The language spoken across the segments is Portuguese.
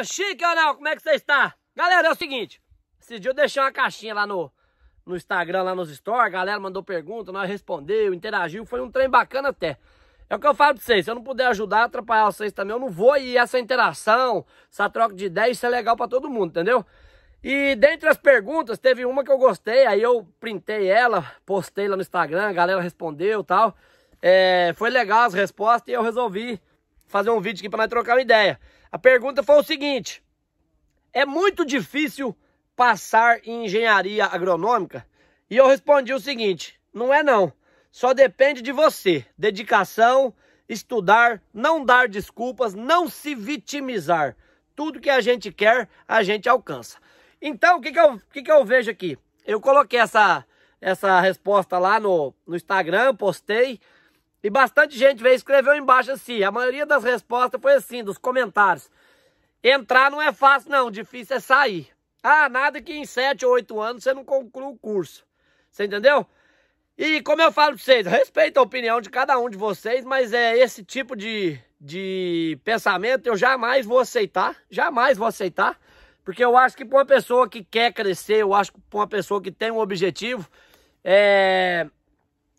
Galera, chique ou não? Como é que você está? Galera, é o seguinte. Esse dia eu deixei uma caixinha lá no, no Instagram, lá nos stories. A galera mandou pergunta, nós respondeu, interagiu. Foi um trem bacana até. É o que eu falo pra vocês. Se eu não puder ajudar, atrapalhar vocês também, eu não vou. E essa interação, essa troca de ideias, isso é legal pra todo mundo, entendeu? E dentre as perguntas, teve uma que eu gostei. Aí eu printei ela, postei lá no Instagram. A galera respondeu e tal. É, foi legal as respostas e eu resolvi fazer um vídeo aqui pra nós trocar uma ideia. A pergunta foi o seguinte: é muito difícil passar em engenharia agronômica? E eu respondi o seguinte: não é não. Só depende de você. Dedicação, estudar, não dar desculpas, não se vitimizar. Tudo que a gente quer, a gente alcança. Então, o que, que, eu, que, que eu vejo aqui? Eu coloquei essa, essa resposta lá no, no Instagram, postei. E bastante gente veio escreveu embaixo assim. A maioria das respostas foi assim, dos comentários. Entrar não é fácil não, difícil é sair. Ah, nada que em 7 ou 8 anos você não conclua o curso. Você entendeu? E como eu falo pra vocês, respeito a opinião de cada um de vocês, mas é esse tipo de, de pensamento eu jamais vou aceitar. Jamais vou aceitar. Porque eu acho que para uma pessoa que quer crescer, eu acho que para uma pessoa que tem um objetivo, é,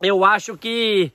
eu acho que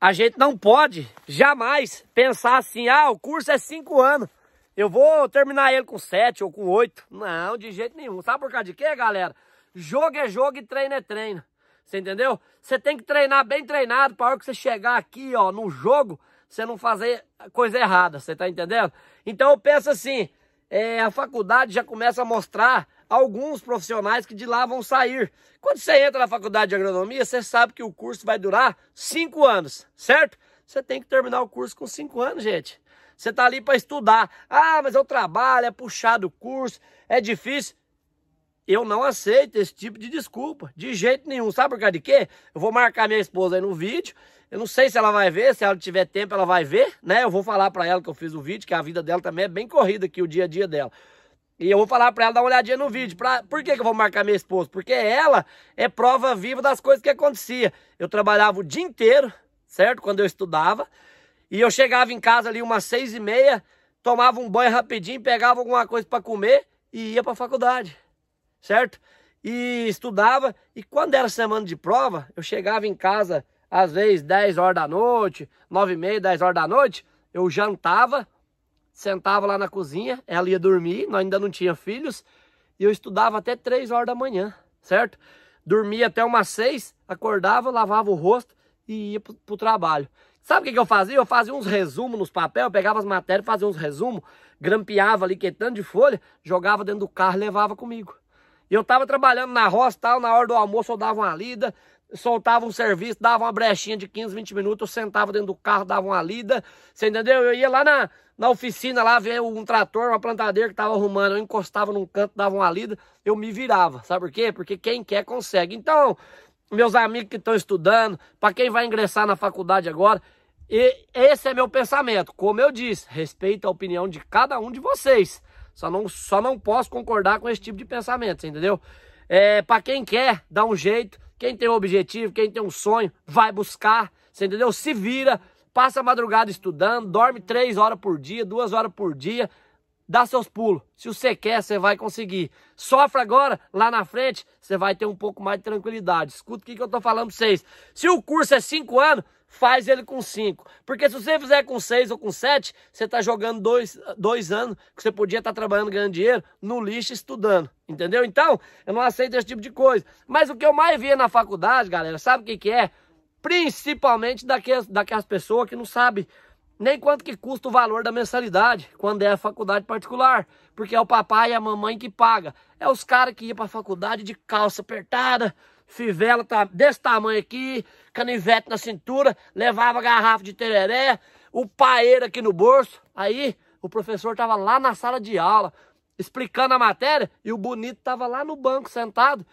a gente não pode jamais pensar assim, ah, o curso é cinco anos, eu vou terminar ele com sete ou com oito. Não, de jeito nenhum. Sabe por causa de quê, galera? Jogo é jogo e treino é treino. Você entendeu? Você tem que treinar bem treinado para hora que você chegar aqui, ó, no jogo, você não fazer coisa errada. Você tá entendendo? Então eu penso assim, é, a faculdade já começa a mostrar alguns profissionais que de lá vão sair. Quando você entra na faculdade de agronomia, você sabe que o curso vai durar cinco anos, certo? Você tem que terminar o curso com cinco anos, gente. Você está ali para estudar. Ah, mas eu trabalho, é puxado o curso, é difícil. Eu não aceito esse tipo de desculpa, de jeito nenhum. Sabe por causa de quê? Eu vou marcar minha esposa aí no vídeo. Eu não sei se ela vai ver, se ela tiver tempo ela vai ver, né? Eu vou falar para ela que eu fiz o vídeo, que a vida dela também é bem corrida aqui, o dia a dia dela. E eu vou falar para ela dar uma olhadinha no vídeo. Pra, por que, que eu vou marcar minha esposa? Porque ela é prova viva das coisas que acontecia. Eu trabalhava o dia inteiro, certo? Quando eu estudava. E eu chegava em casa ali umas seis e meia, tomava um banho rapidinho, pegava alguma coisa para comer e ia para faculdade, certo? E estudava. E quando era semana de prova, eu chegava em casa às vezes 10 horas da noite, 9 e meia, 10 horas da noite. Eu jantava, sentava lá na cozinha, ela ia dormir, nós ainda não tinha filhos, e eu estudava até 3 horas da manhã, certo? Dormia até umas 6, acordava, lavava o rosto e ia pro, pro trabalho. Sabe o que, que, eu fazia? Eu fazia uns resumos nos papéis, eu pegava as matérias, fazia uns resumos, grampeava ali, que tanto de folha, jogava dentro do carro levava comigo. E eu tava trabalhando na roça, tal, na hora do almoço eu dava uma lida, soltava um serviço, dava uma brechinha de 15, 20 minutos, eu sentava dentro do carro, dava uma lida, você entendeu? Eu ia lá na, na oficina, lá ver um trator, uma plantadeira que tava arrumando, eu encostava num canto, dava uma lida, eu me virava, sabe por quê? Porque quem quer consegue. Então, meus amigos que estão estudando, para quem vai ingressar na faculdade agora, e esse é meu pensamento. Como eu disse, respeito a opinião de cada um de vocês. Só não, só não posso concordar com esse tipo de pensamento, entendeu? É, para quem quer, dá um jeito, quem tem um objetivo, quem tem um sonho, vai buscar, você entendeu? Se vira, passa a madrugada estudando, dorme três horas por dia, duas horas por dia, dá seus pulos. Se você quer, você vai conseguir. Sofre agora, lá na frente, você vai ter um pouco mais de tranquilidade. Escuta o que, que eu tô falando pra vocês. Se o curso é cinco anos, faz ele com 5. Porque se você fizer com 6 ou com 7, você está jogando dois, dois anos que você podia estar tá trabalhando, ganhando dinheiro, no lixo, estudando. Entendeu? Então, eu não aceito esse tipo de coisa. Mas o que eu mais via na faculdade, galera, sabe o que, que é? Principalmente daquelas, daquelas pessoas que não sabem nem quanto que custa o valor da mensalidade quando é a faculdade particular, porque é o papai e a mamãe que paga. É os caras que iam para a faculdade de calça apertada, fivela tá desse tamanho aqui, canivete na cintura, levava garrafa de tereré, o paeiro aqui no bolso. Aí o professor tava lá na sala de aula, explicando a matéria, e o bonito tava lá no banco sentado,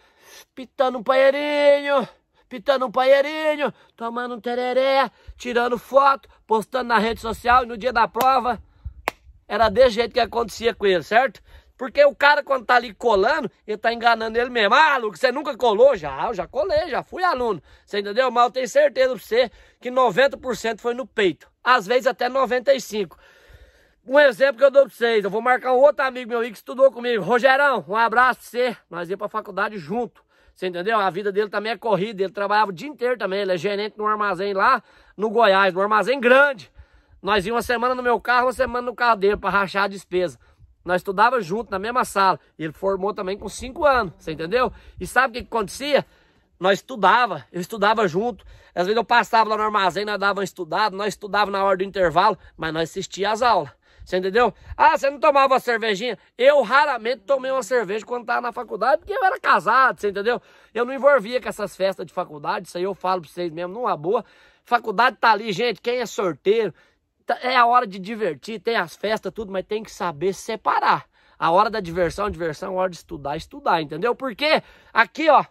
pitando um paeirinho pitando um banheirinho, tomando um tereré, tirando foto, postando na rede social e no dia da prova era desse jeito que acontecia com ele, certo? Porque o cara, quando tá ali colando, ele tá enganando ele mesmo. Ah, Lucas, você nunca colou? Já, eu já colei, já fui aluno. Você entendeu? Mas eu tenho certeza pra você que 90% foi no peito. Às vezes até 95%. Um exemplo que eu dou pra vocês. Eu vou marcar um outro amigo meu aí que estudou comigo. Rogerão, um abraço pra você. Nós ia pra faculdade junto. Você entendeu? A vida dele também é corrida, ele trabalhava o dia inteiro também, ele é gerente no armazém lá no Goiás, no armazém grande. Nós íamos uma semana no meu carro, uma semana no carro dele para rachar a despesa. Nós estudávamos junto na mesma sala. Ele formou também com cinco anos, você entendeu? E sabe o que, que acontecia? Nós estudava, eu estudava junto. Às vezes eu passava lá no armazém, nós dava um estudado, nós estudava na hora do intervalo, mas nós assistia às aulas. Você entendeu? Ah, você não tomava uma cervejinha? Eu raramente tomei uma cerveja quando estava na faculdade, porque eu era casado, você entendeu? Eu não envolvia com essas festas de faculdade, isso aí eu falo para vocês mesmo, numa boa. Faculdade tá ali, gente, quem é sorteiro, tá, é a hora de divertir, tem as festas, tudo, mas tem que saber separar. A hora da diversão, diversão, a hora de estudar, é estudar, entendeu? Porque aqui, ó,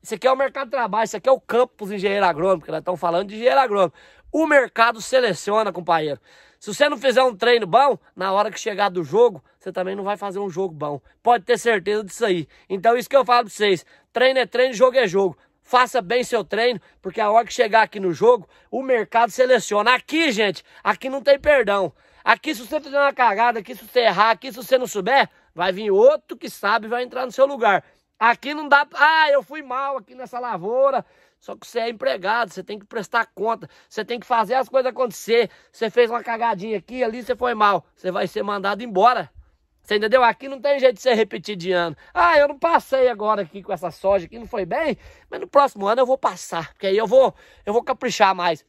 isso aqui é o mercado de trabalho, isso aqui é o campo para engenheiros agrônomos, que nós estamos falando de engenheiro agrônomo. O mercado seleciona, companheiro. Se você não fizer um treino bom, na hora que chegar do jogo, você também não vai fazer um jogo bom. Pode ter certeza disso aí. Então, isso que eu falo pra vocês: treino é treino, jogo é jogo. Faça bem seu treino, porque a hora que chegar aqui no jogo, o mercado seleciona. Aqui, gente, aqui não tem perdão. Aqui, se você fizer uma cagada, aqui, se você errar, aqui, se você não souber, vai vir outro que sabe e vai entrar no seu lugar. Aqui não dá. Ah, eu fui mal aqui nessa lavoura. Só que você é empregado, você tem que prestar conta, você tem que fazer as coisas acontecer. Você fez uma cagadinha aqui, ali você foi mal. Você vai ser mandado embora. Você entendeu? Aqui não tem jeito de ser repetir de ano. Ah, eu não passei agora aqui com essa soja aqui, não foi bem, mas no próximo ano eu vou passar, porque aí eu vou, eu vou caprichar mais.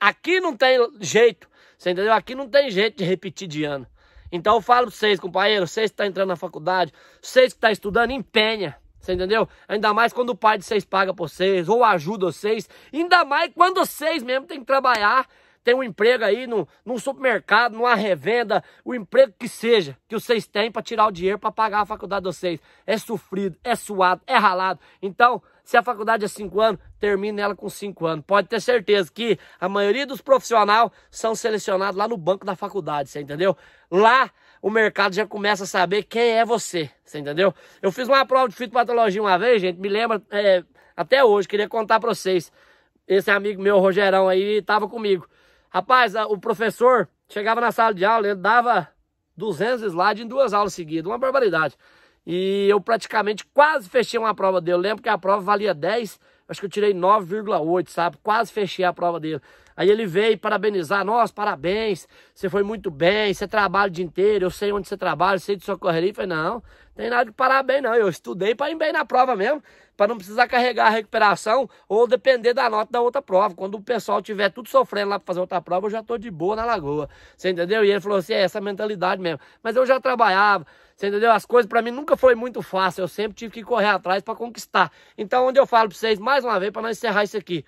Aqui não tem jeito. Você entendeu? Aqui não tem jeito de repetir de ano. Então eu falo para vocês, companheiros, vocês que estão tá entrando na faculdade, vocês que estão tá estudando, empenha. Você entendeu? Ainda mais quando o pai de vocês paga pra vocês, ou ajuda vocês. Ainda mais quando vocês mesmo têm que trabalhar tem um emprego aí no, num supermercado, numa revenda, o emprego que seja, que vocês têm para tirar o dinheiro para pagar a faculdade de vocês. É sofrido, é suado, é ralado. Então, se a faculdade é 5 anos, termina ela com 5 anos. Pode ter certeza que a maioria dos profissionais são selecionados lá no banco da faculdade, você entendeu? Lá o mercado já começa a saber quem é você, você entendeu? Eu fiz uma prova de fitopatologia uma vez, gente, me lembra é, até hoje, queria contar para vocês. Esse amigo meu, Rogerão, aí, estava comigo. Rapaz, o professor chegava na sala de aula, ele dava 200 slides em duas aulas seguidas, uma barbaridade. E eu praticamente quase fechei uma prova dele. Eu lembro que a prova valia 10, acho que eu tirei 9,8, sabe? Quase fechei a prova dele. Aí ele veio parabenizar, nós, parabéns, você foi muito bem, você trabalha o dia inteiro, eu sei onde você trabalha, sei de sua correria. Eu falei, não, tem nada de parabéns não, eu estudei para ir bem na prova mesmo, para não precisar carregar a recuperação ou depender da nota da outra prova. Quando o pessoal tiver tudo sofrendo lá para fazer outra prova, eu já tô de boa na lagoa, você entendeu? E ele falou assim, é essa mentalidade mesmo. Mas eu já trabalhava, você entendeu? As coisas para mim nunca foi muito fácil, eu sempre tive que correr atrás para conquistar. Então, onde eu falo para vocês, mais uma vez, para nós encerrar isso aqui,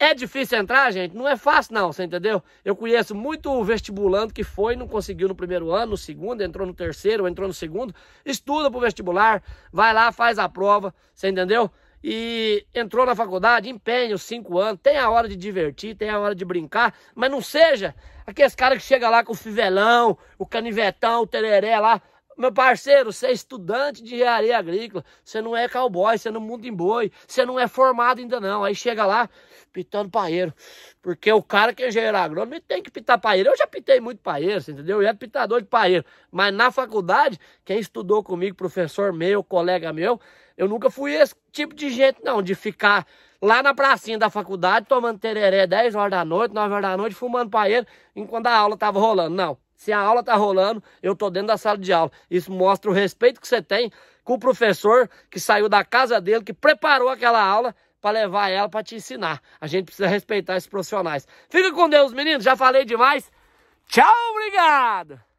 é difícil entrar, gente? Não é fácil não, você entendeu? Eu conheço muito vestibulando que foi, não conseguiu no primeiro ano, no segundo, entrou no terceiro, entrou no segundo, estuda pro vestibular, vai lá, faz a prova, você entendeu? E entrou na faculdade, empenha os cinco anos, tem a hora de divertir, tem a hora de brincar, mas não seja aqueles caras que chega lá com o fivelão, o canivetão, o tereré lá, meu parceiro, você é estudante de engenharia agrícola, você não é cowboy, você não é muda em boi, você não é formado ainda não. Aí chega lá pitando paeiro. Porque o cara que é engenheiro agrônomo tem que pitar paeiro. Eu já pitei muito paeiro, você entendeu? Eu era pitador de paeiro. Mas na faculdade, quem estudou comigo, professor meu, colega meu, eu nunca fui esse tipo de gente, não, de ficar lá na pracinha da faculdade tomando tereré 10 horas da noite, 9 horas da noite, fumando paeiro, enquanto a aula tava rolando. Não. Se a aula tá rolando, eu tô dentro da sala de aula. Isso mostra o respeito que você tem com o professor que saiu da casa dele, que preparou aquela aula para levar ela para te ensinar. A gente precisa respeitar esses profissionais. Fica com Deus, meninos. Já falei demais. Tchau, obrigado.